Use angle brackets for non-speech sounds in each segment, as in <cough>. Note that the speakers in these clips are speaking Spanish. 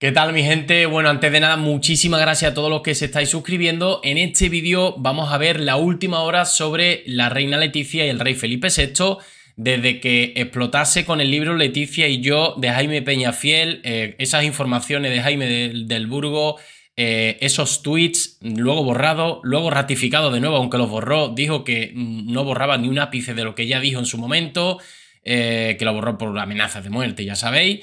¿Qué tal mi gente? Bueno, antes de nada, muchísimas gracias a todos los que se estáis suscribiendo. En este vídeo vamos a ver la última hora sobre la reina Leticia y el rey Felipe VI desde que explotase con el libro Leticia y yo de Jaime Peñafiel, eh, esas informaciones de Jaime del, Burgo, eh, esos tweets, luego borrado, luego ratificado de nuevo, aunque los borró, dijo que mm, no borraba ni un ápice de lo que ya dijo en su momento, eh, que lo borró por amenazas de muerte, ya sabéis.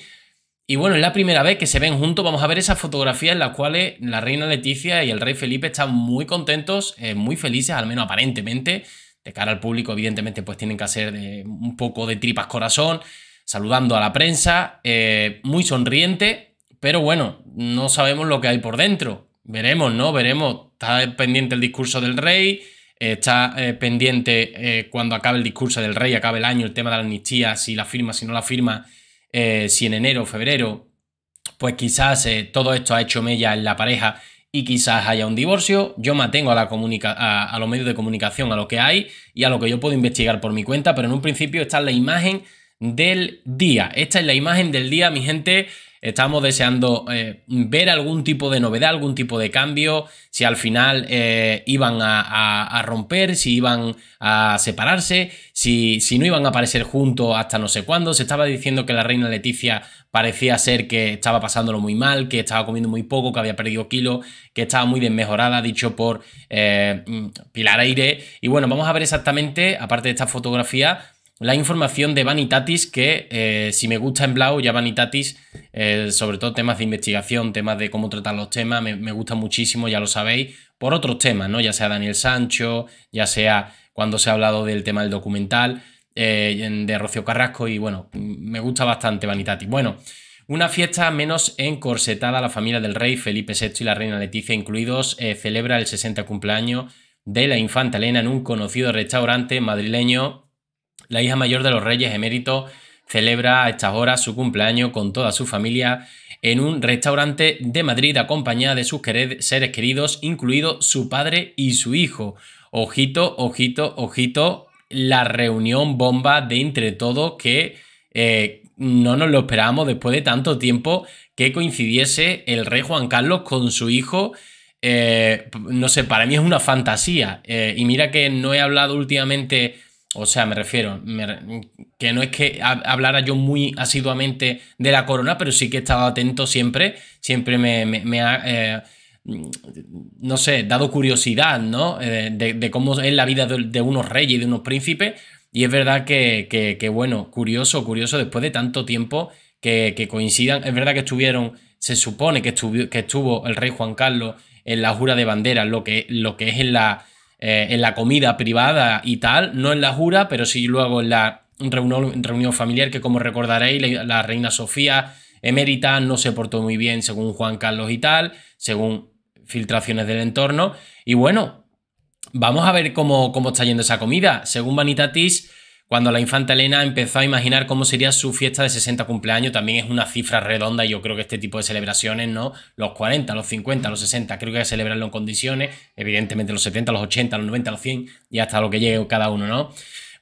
Y bueno, es la primera vez que se ven juntos. Vamos a ver esas fotografías en las cuales la reina Leticia y el rey Felipe están muy contentos, eh, muy felices, al menos aparentemente. De cara al público, evidentemente, pues tienen que hacer eh, un poco de tripas corazón, saludando a la prensa, eh, muy sonriente, pero bueno, no sabemos lo que hay por dentro. Veremos, ¿no? Veremos. Está pendiente el discurso del rey, está pendiente cuando acabe el discurso del rey, acabe el año, el tema de la amnistía, si la firma, si no la firma eh, si en enero o febrero, pues quizás eh, todo esto ha hecho mella en la pareja y quizás haya un divorcio, yo mantengo a, la a los medios de comunicación, a lo que hay y a lo que yo puedo investigar por mi cuenta, pero en un principio está la imagen del día. Esta es la imagen del día, mi gente. Estamos deseando eh, ver algún tipo de novedad, algún tipo de cambio, si al final eh, iban a, romper, si iban a separarse, si, si no iban a aparecer juntos hasta no sé cuándo. Se estaba diciendo que la reina Leticia parecía ser que estaba pasándolo muy mal, que estaba comiendo muy poco, que había perdido kilos, que estaba muy desmejorada, dicho por eh, mm, Pilar Aire. Y bueno, vamos a ver exactamente, aparte de esta fotografía, la información de Vanitatis, que eh, si me gusta en Blau, ya Vanitatis, eh, sobre todo temas de investigación, temas de cómo tratar los temas, me, gusta muchísimo, ya lo sabéis, por otros temas, ¿no? Ya sea Daniel Sancho, ya sea cuando se ha hablado del tema del documental eh, de Rocío Carrasco, y bueno, me gusta bastante Vanitatis. Bueno, una fiesta menos encorsetada, la familia del rey Felipe VI y la reina Leticia incluidos, celebra el 60 cumpleaños de la infanta Elena en un conocido restaurante madrileño la hija mayor de los reyes eméritos celebra a estas horas su cumpleaños con toda su familia en un restaurante de Madrid acompañada de sus seres queridos, incluido su padre y su hijo. Ojito, ojito, ojito, la reunión bomba de entre todos que eh, no nos lo esperábamos después de tanto tiempo que coincidiese el rey Juan Carlos con su hijo. Eh, no sé, para mí es una fantasía. Eh, y mira que no he hablado últimamente o sea, me refiero, que no es que hablara yo muy asiduamente de la corona, pero sí que he estado atento siempre, siempre me, ha, eh, no sé, dado curiosidad, ¿no? Eh, de, cómo es la vida de, unos reyes y de unos príncipes. Y es verdad que, bueno, curioso, curioso, después de tanto tiempo que, coincidan, es verdad que estuvieron, se supone que, estuvo, que estuvo el rey Juan Carlos en la jura de banderas, lo que, lo que es en la eh, en la comida privada y tal, no en la jura, pero sí luego en la reunión, familiar que como recordaréis, la reina Sofía emérita no se portó muy bien según Juan Carlos y tal, según filtraciones del entorno. Y bueno, vamos a ver cómo, cómo está yendo esa comida. Según Vanitatis, cuando la infanta Elena empezó a imaginar cómo sería su fiesta de 60 cumpleaños, también es una cifra redonda y yo creo que este tipo de celebraciones, ¿no? Los 40, los 50, los 60, creo que hay que celebrarlo en condiciones, evidentemente los 70, los 80, los 90, los 100 y hasta lo que llegue cada uno, ¿no?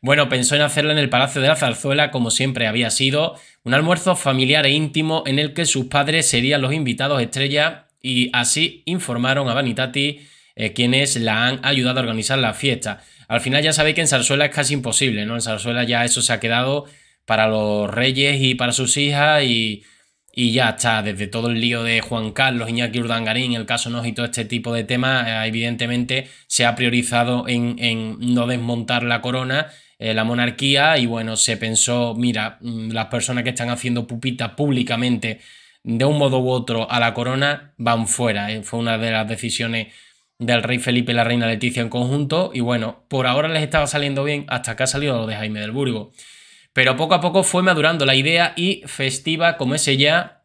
Bueno, pensó en hacerla en el Palacio de la Zarzuela, como siempre había sido, un almuerzo familiar e íntimo en el que sus padres serían los invitados estrella y así informaron a Vanitati eh, quienes la han ayudado a organizar la fiesta. Al final ya sabéis que en Zarzuela es casi imposible, ¿no? En Zarzuela ya eso se ha quedado para los reyes y para sus hijas y, ya está. Desde todo el lío de Juan Carlos, Iñaki Urdangarín, el caso Nos y todo este tipo de temas, eh, evidentemente se ha priorizado en, en no desmontar la corona eh, la monarquía y bueno, se pensó, mira, mm, las personas que están haciendo pupita públicamente de un modo u otro a la corona van fuera. Eh, fue una de las decisiones del rey Felipe y la reina Leticia en conjunto. Y bueno, por ahora les estaba saliendo bien hasta que ha salido lo de Jaime del Burgo. Pero poco a poco fue madurando la idea y festiva como es ella,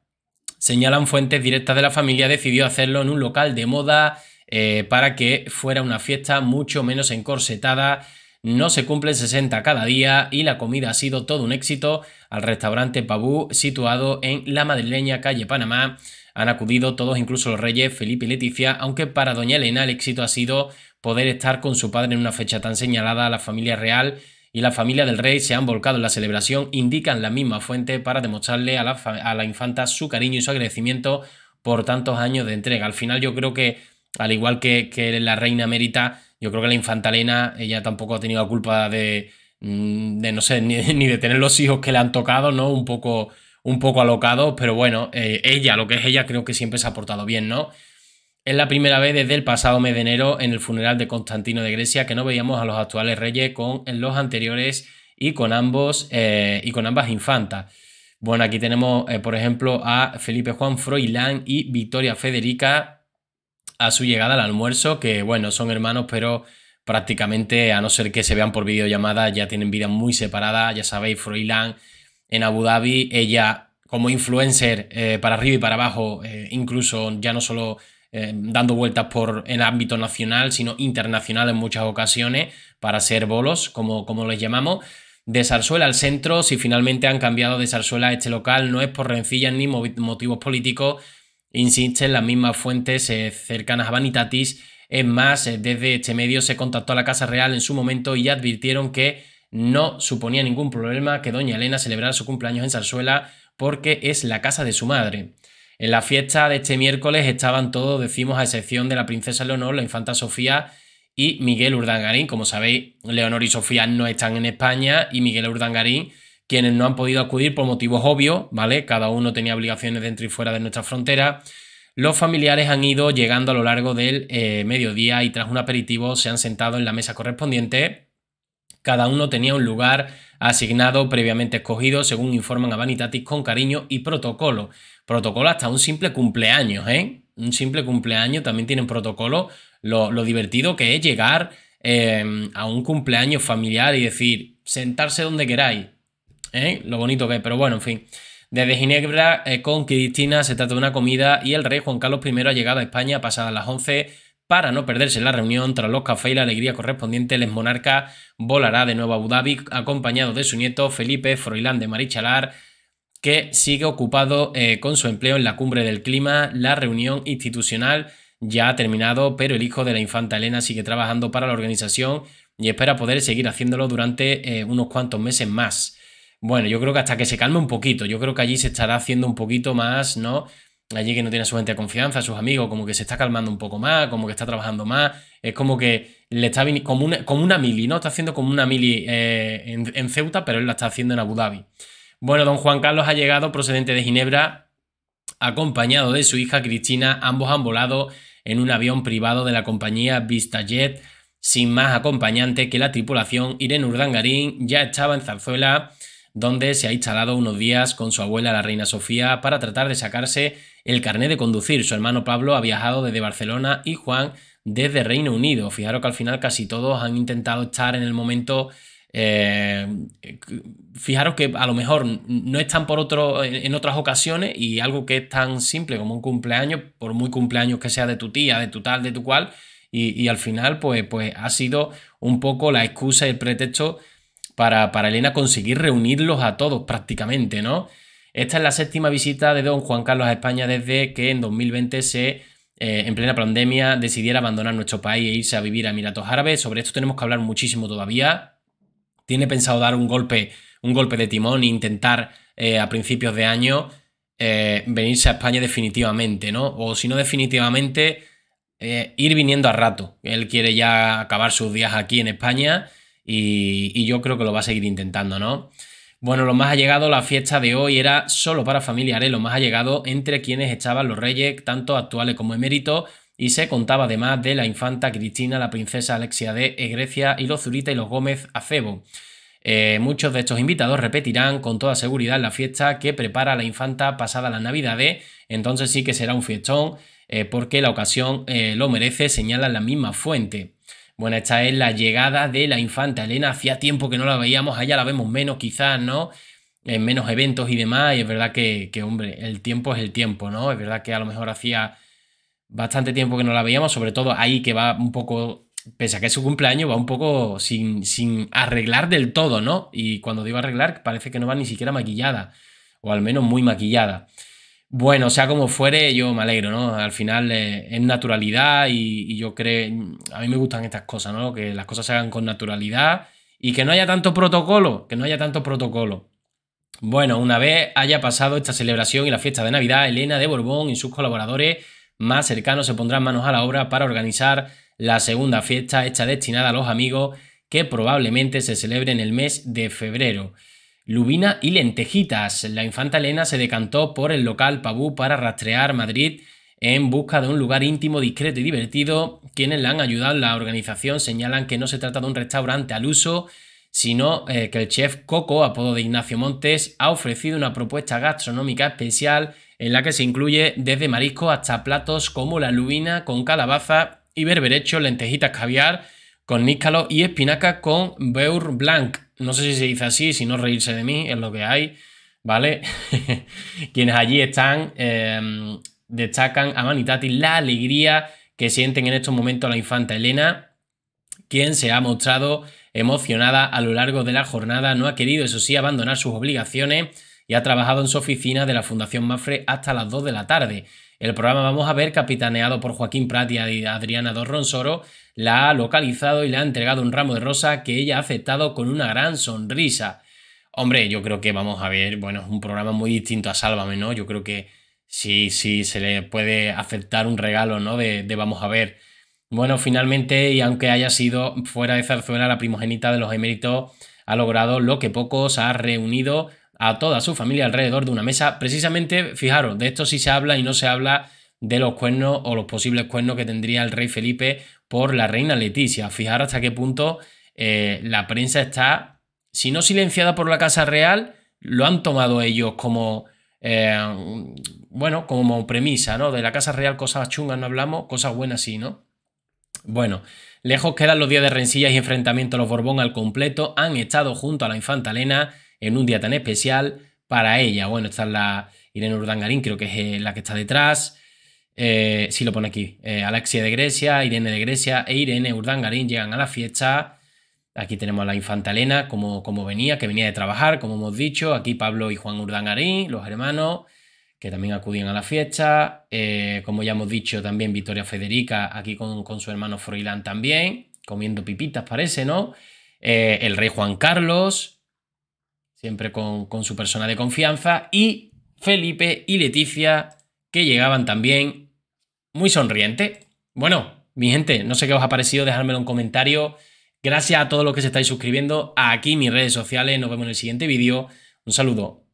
señalan fuentes directas de la familia, decidió hacerlo en un local de moda eh, para que fuera una fiesta mucho menos encorsetada. No se cumplen 60 cada día y la comida ha sido todo un éxito al restaurante Pabú, situado en la madrileña calle Panamá han acudido todos, incluso los reyes, Felipe y Leticia, aunque para doña Elena el éxito ha sido poder estar con su padre en una fecha tan señalada. a La familia real y la familia del rey se han volcado en la celebración, indican la misma fuente para demostrarle a la, infanta su cariño y su agradecimiento por tantos años de entrega. Al final yo creo que, al igual que, la reina Mérita, yo creo que la infanta Elena, ella tampoco ha tenido la culpa de, mm, de no sé, <laughs> ni, de tener los hijos que le han tocado, ¿no? Un poco, un poco alocado, pero bueno, eh, ella, lo que es ella, creo que siempre se ha portado bien, ¿no? Es la primera vez desde el pasado mes de enero en el funeral de Constantino de Grecia que no veíamos a los actuales reyes con los anteriores y con ambos eh, y con ambas infantas. Bueno, aquí tenemos, eh, por ejemplo, a Felipe Juan Froilán y Victoria Federica a su llegada al almuerzo, que bueno, son hermanos, pero prácticamente, a no ser que se vean por videollamada, ya tienen vida muy separada, ya sabéis, Froilán en Abu Dhabi, ella como influencer eh, para arriba y para abajo, eh, incluso ya no solo eh, dando vueltas por el ámbito nacional, sino internacional en muchas ocasiones, para hacer bolos, como, como les llamamos. De Zarzuela al centro, si finalmente han cambiado de Zarzuela a este local, no es por rencillas ni motivos políticos, insisten las mismas fuentes cercanas a Vanitatis. Es más, desde este medio se contactó a la Casa Real en su momento y advirtieron que no suponía ningún problema que doña Elena celebrara su cumpleaños en Zarzuela porque es la casa de su madre. En la fiesta de este miércoles estaban todos, decimos, a excepción de la princesa Leonor, la infanta Sofía y Miguel Urdangarín. Como sabéis, Leonor y Sofía no están en España y Miguel Urdangarín, quienes no han podido acudir por motivos obvios, ¿vale? Cada uno tenía obligaciones dentro y fuera de nuestra frontera. Los familiares han ido llegando a lo largo del eh, mediodía y tras un aperitivo se han sentado en la mesa correspondiente cada uno tenía un lugar asignado previamente escogido, según informan a Vanitatis, con cariño y protocolo. Protocolo hasta un simple cumpleaños, ¿eh? Un simple cumpleaños también tienen protocolo. Lo, divertido que es llegar em, a un cumpleaños familiar y decir, sentarse donde queráis. ¿eh? Lo bonito que es, pero bueno, en fin. Desde Ginebra eh, con Cristina se trata de una comida y el rey Juan Carlos I ha llegado a España pasadas las 11 para no perderse la reunión, tras los cafés y la alegría correspondiente, el monarca volará de nuevo a Abu Dhabi acompañado de su nieto Felipe Froilán de Marichalar, que sigue ocupado eh, con su empleo en la cumbre del clima. La reunión institucional ya ha terminado, pero el hijo de la infanta Elena sigue trabajando para la organización y espera poder seguir haciéndolo durante eh, unos cuantos meses más. Bueno, yo creo que hasta que se calme un poquito, yo creo que allí se estará haciendo un poquito más, ¿no? allí que no tiene su gente de confianza, sus amigos, como que se está calmando un poco más, como que está trabajando más, es como que le está como una, como una mili, ¿no? Está haciendo como una mili eh, en, en, Ceuta, pero él la está haciendo en Abu Dhabi. Bueno, don Juan Carlos ha llegado procedente de Ginebra, acompañado de su hija Cristina, ambos han volado en un avión privado de la compañía VistaJet, sin más acompañante que la tripulación, Irene Urdangarín ya estaba en Zarzuela donde se ha instalado unos días con su abuela, la reina Sofía, para tratar de sacarse el carnet de conducir. Su hermano Pablo ha viajado desde Barcelona y Juan desde Reino Unido. Fijaros que al final casi todos han intentado estar en el momento eh, fijaros que a lo mejor no están por otro, en otras ocasiones y algo que es tan simple como un cumpleaños, por muy cumpleaños que sea de tu tía, de tu tal, de tu cual, y, y al final pues, pues ha sido un poco la excusa y el pretexto para, Elena conseguir reunirlos a todos prácticamente, ¿no? Esta es la séptima visita de don Juan Carlos a España desde que en 2020 se eh, en plena pandemia decidiera abandonar nuestro país e irse a vivir a Emiratos Árabes. Sobre esto tenemos que hablar muchísimo todavía. Tiene pensado dar un golpe, un golpe de timón e intentar eh, a principios de año eh, venirse a España definitivamente, ¿no? O si no definitivamente, ir viniendo a rato. Él quiere ya acabar sus días aquí en España y, yo creo que lo va a seguir intentando, ¿no? Bueno, lo más allegado, la fiesta de hoy era solo para familiares, lo más allegado entre quienes echaban los reyes, tanto actuales como eméritos, y se contaba además de la infanta Cristina, la princesa Alexia de Grecia y los Zurita y los Gómez Acebo. Eh, muchos de estos invitados repetirán con toda seguridad la fiesta que prepara la infanta pasada las de entonces sí que será un fiestón eh, porque la ocasión eh, lo merece, señala la misma fuente. Bueno, esta es la llegada de la infanta Elena. Hacía tiempo que no la veíamos, allá la vemos menos quizás, ¿no? En menos eventos y demás. Y es verdad que, hombre, el tiempo es el tiempo, ¿no? Es verdad que a lo mejor hacía bastante tiempo que no la veíamos, sobre todo ahí que va un poco, pese a que es su cumpleaños, va un poco sin, sin arreglar del todo, ¿no? Y cuando digo arreglar, parece que no va ni siquiera maquillada, o al menos muy maquillada. Bueno, sea como fuere, yo me alegro, ¿no? Al final eh, es naturalidad y, yo creo, a mí me gustan estas cosas, ¿no? Que las cosas se hagan con naturalidad y que no haya tanto protocolo, que no haya tanto protocolo. Bueno, una vez haya pasado esta celebración y la fiesta de Navidad, Elena de Borbón y sus colaboradores más cercanos se pondrán manos a la obra para organizar la segunda fiesta hecha destinada a los amigos que probablemente se celebre en el mes de febrero lubina y lentejitas. La infanta Elena se decantó por el local Pabú para rastrear Madrid en busca de un lugar íntimo, discreto y divertido. Quienes la han ayudado la organización señalan que no se trata de un restaurante al uso, sino eh, que el chef Coco, apodo de Ignacio Montes, ha ofrecido una propuesta gastronómica especial en la que se incluye desde marisco hasta platos como la lubina con calabaza y berberecho, lentejitas caviar, con Nícalo y Espinaca con Beur Blanc. No sé si se dice así, si no reírse de mí, es lo que hay, ¿vale? <laughs> Quienes allí están em, destacan a Manitati la alegría que sienten en estos momentos la infanta Elena, quien se ha mostrado emocionada a lo largo de la jornada, no ha querido, eso sí, abandonar sus obligaciones y ha trabajado en su oficina de la Fundación Mafre hasta las 2 de la tarde el programa vamos a ver, capitaneado por Joaquín Prat y Adriana Dorronsoro, la ha localizado y le ha entregado un ramo de rosa que ella ha aceptado con una gran sonrisa. Hombre, yo creo que vamos a ver, bueno, es un programa muy distinto a Sálvame, ¿no? Yo creo que sí, sí, se le puede aceptar un regalo, ¿no? De, vamos a ver. Bueno, finalmente, y aunque haya sido fuera de Zarzuela la primogenita de los eméritos, ha logrado lo que pocos ha reunido a toda su familia alrededor de una mesa. Precisamente, fijaros, de esto sí se habla y no se habla de los cuernos o los posibles cuernos que tendría el rey Felipe por la reina Leticia. Fijaros hasta qué punto eh, la prensa está, si no silenciada por la Casa Real, lo han tomado ellos como, eh, bueno, como premisa, ¿no? De la Casa Real cosas chungas no hablamos, cosas buenas sí, ¿no? Bueno, lejos quedan los días de rencillas y enfrentamiento a los Borbón al completo, han estado junto a la infanta Elena, en un día tan especial para ella. Bueno, está la Irene Urdangarín, creo que es eh, la que está detrás. Eh, si lo pone aquí, eh, Alexia de Grecia, Irene de Grecia e Irene Urdangarín llegan a la fiesta. Aquí tenemos a la infanta Elena, como, como venía, que venía de trabajar, como hemos dicho. Aquí Pablo y Juan Urdangarín, los hermanos, que también acudían a la fiesta. como ya hemos dicho, también Victoria Federica, aquí con, con su hermano Froilán también, comiendo pipitas, parece, ¿no? el rey Juan Carlos, siempre con, su persona de confianza, y Felipe y Leticia, que llegaban también muy sonriente. Bueno, mi gente, no sé qué os ha parecido, dejármelo en comentario. Gracias a todos los que se estáis suscribiendo aquí mis redes sociales. Nos vemos en el siguiente vídeo. Un saludo.